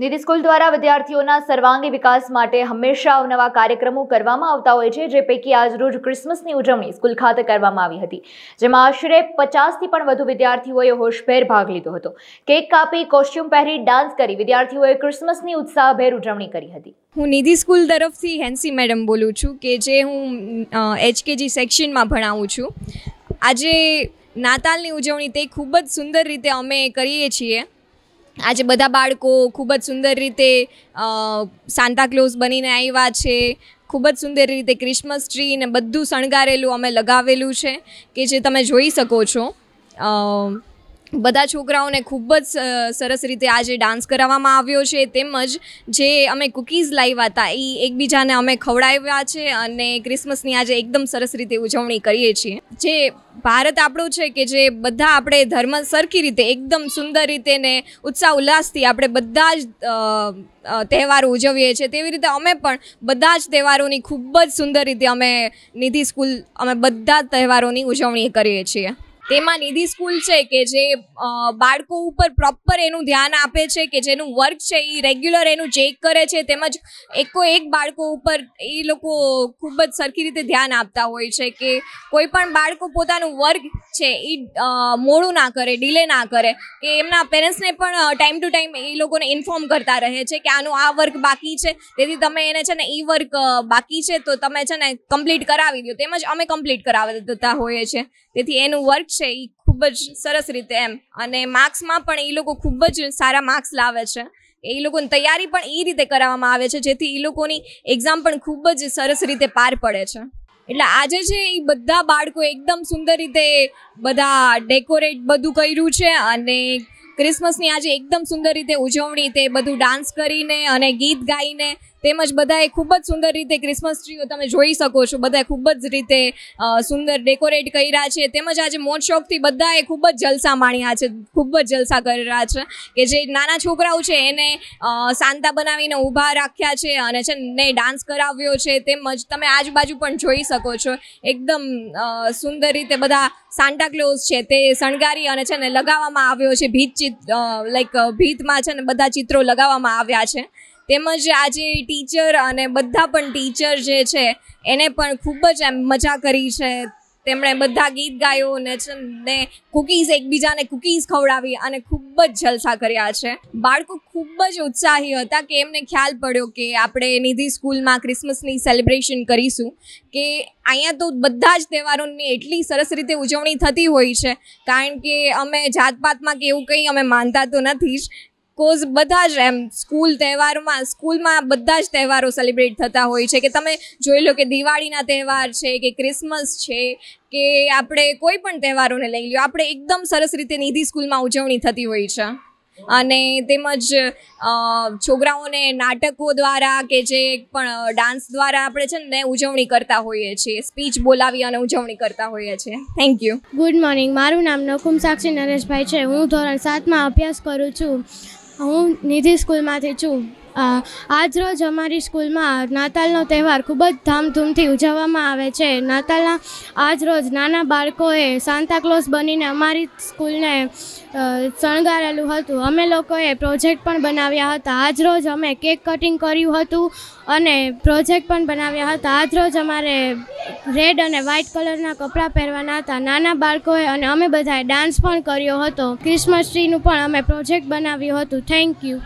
નિધિ school દ્વારા વિદ્યાર્થીઓના સર્વાંગી વિકાસ માટે હંમેશા અવનવા કાર્યક્રમો કરવામાં આવતા હોય છે જે પૈકી આજરોજ ક્રિસમસની ઉજવણી સ્કૂલ ખાતે કરવામાં આવી હતી જેમાં આશરે પચાસથી પણ વધુ વિદ્યાર્થીઓએ હોશભેર ભાગ લીધો હતો કેક કાપી કોસ્ટ્યુમ પહેરી ડાન્સ કરી વિદ્યાર્થીઓએ ક્રિસમસની ઉત્સાહભેર ઉજવણી કરી હતી હું નિધિ સ્કૂલ તરફથી હેન્સી મેડમ બોલું છું કે જે હું એચકેજી સેક્શનમાં ભણાવું છું આજે નાતાલની ઉજવણી તે ખૂબ જ સુંદર રીતે અમે કરીએ છીએ આજે બધા બાળકો ખૂબ જ સુંદર રીતે સાંતાક્લોઝ બનીને આવ્યા છે ખૂબ જ સુંદર રીતે ક્રિસમસ ટ્રી ને બધું શણગારેલું અમે લગાવેલું છે કે જે તમે જોઈ શકો છો બધા છોકરાઓને ખૂબ જ સરસ રીતે આજે ડાન્સ કરાવવામાં આવ્યો છે તેમજ જે અમે કુકીઝ લાવ્યા હતા એ એકબીજાને અમે ખવડાવ્યા છે અને ક્રિસમસની આજે એકદમ સરસ રીતે ઉજવણી કરીએ છીએ જે ભારત આપણું છે કે જે બધા આપણે ધર્મ સરખી રીતે એકદમ સુંદર રીતે ને ઉત્સાહ ઉલ્લાસથી આપણે બધા જ તહેવારો ઉજવીએ છીએ તેવી રીતે અમે પણ બધા જ તહેવારોની ખૂબ જ સુંદર રીતે અમે નિધિ સ્કૂલ અમે બધા જ તહેવારોની ઉજવણી કરીએ છીએ તેમાં નિધિ સ્કૂલ છે કે જે બાળકો ઉપર પ્રોપર એનું ધ્યાન આપે છે કે જેનું વર્ક છે એ રેગ્યુલર એનું ચેક કરે છે તેમજ એકો એક બાળકો ઉપર એ લોકો ખૂબ જ સરખી રીતે ધ્યાન આપતા હોય છે કે કોઈ પણ બાળકો પોતાનું વર્ક છે એ મોડું ના કરે ડિલે ના કરે કે એમના પેરેન્ટ્સને પણ ટાઈમ ટુ ટાઈમ એ લોકોને ઇન્ફોર્મ કરતા રહે છે કે આનું આ વર્ક બાકી છે તેથી તમે એને છે ને એ વર્ક બાકી છે તો તમે છે ને કમ્પ્લીટ કરાવી દો તેમજ અમે કમ્પ્લીટ કરાવી દેતા હોઈએ છીએ તેથી એનું વર્ક છે એ ખૂબ જ સરસ રીતે એમ અને માર્ક્સમાં પણ એ લોકો ખૂબ જ સારા માર્ક્સ લાવે છે એ લોકોની તૈયારી પણ એ રીતે કરાવવામાં આવે છે જેથી એ લોકોની એક્ઝામ પણ ખૂબ જ સરસ રીતે પાર પડે છે એટલે આજે છે એ બધા બાળકો એકદમ સુંદર રીતે બધા ડેકોરેટ બધું કર્યું છે અને ક્રિસમસની આજે એકદમ સુંદર રીતે ઉજવણી તે બધું ડાન્સ કરીને અને ગીત ગાઈને તેમજ બધાએ ખૂબ જ સુંદર રીતે ક્રિસમસ ટ્રીઓ તમે જોઈ શકો છો બધાએ ખૂબ જ રીતે સુંદર ડેકોરેટ કર્યા છે તેમજ આજે મોજ શોખથી બધાએ ખૂબ જ જલસા માણ્યા છે ખૂબ જ જલસા કર્યા છે કે જે નાના છોકરાઓ છે એને શાંતા બનાવીને ઊભા રાખ્યા છે અને છે ને ડાન્સ કરાવ્યો છે તેમજ તમે આજુબાજુ પણ જોઈ શકો છો એકદમ સુંદર રીતે બધા સાન્ટા ક્લોઝ છે તે શણગારી અને છે ને લગાવવામાં આવ્યો છે ભીત ચિત્ર લાઈક ભીતમાં છે ને બધા ચિત્રો લગાવવામાં આવ્યા છે તેમજ આજે ટીચર અને બધા પણ ટીચર જે છે એને પણ ખૂબ જ એમ મજા કરી છે તેમણે બધા ગીત ગાયો ને ને કુકીઝ એકબીજાને કુકીઝ ખવડાવી અને ખૂબ જ જલસા કર્યા છે બાળકો ખૂબ જ ઉત્સાહી હતા કે એમને ખ્યાલ પડ્યો કે આપણે નિધિ સ્કૂલમાં ક્રિસમસની સેલિબ્રેશન કરીશું કે અહીંયા તો બધા જ તહેવારોની એટલી સરસ રીતે ઉજવણી થતી હોય છે કારણ કે અમે જાતપાતમાં કે એવું કંઈ અમે માનતા તો નથી જ ઓફકોર્સ બધા જ એમ સ્કૂલ તહેવારોમાં સ્કૂલમાં બધા જ તહેવારો સેલિબ્રેટ થતા હોય છે કે તમે જોઈ લો કે દિવાળીના તહેવાર છે કે ક્રિસમસ છે કે આપણે કોઈ પણ તહેવારોને લઈ લો આપણે એકદમ સરસ રીતે નિધિ સ્કૂલમાં ઉજવણી થતી હોય છે અને તેમજ છોકરાઓને નાટકો દ્વારા કે જે પણ ડાન્સ દ્વારા આપણે છે ને ઉજવણી કરતા હોઈએ છીએ સ્પીચ બોલાવી અને ઉજવણી કરતા હોઈએ છીએ થેન્ક યુ ગુડ મોર્નિંગ મારું નામ નકુમ સાક્ષી નરેશભાઈ છે હું ધોરણ સાતમાં અભ્યાસ કરું છું હું નિધિ સ્કૂલમાંથી છું આજરોજ અમારી સ્કૂલમાં નાતાલનો તહેવાર ખૂબ જ ધામધૂમથી ઉજવવામાં આવે છે નાતાલના આજરોજ નાના બાળકોએ સાંતાક્લોઝ બનીને અમારી સ્કૂલને શણગારેલું હતું અમે લોકોએ પ્રોજેક્ટ પણ બનાવ્યા હતા આજરોજ અમે કેક કટિંગ કર્યું હતું અને પ્રોજેક્ટ પણ બનાવ્યા હતા આજ રોજ અમારે રેડ અને વ્હાઇટ કલરના કપડાં પહેરવાના હતા નાના બાળકોએ અને અમે બધાએ ડાન્સ પણ કર્યો હતો ક્રિસમસ ટ્રીનું પણ અમે પ્રોજેક્ટ બનાવ્યું હતું થેન્ક યુ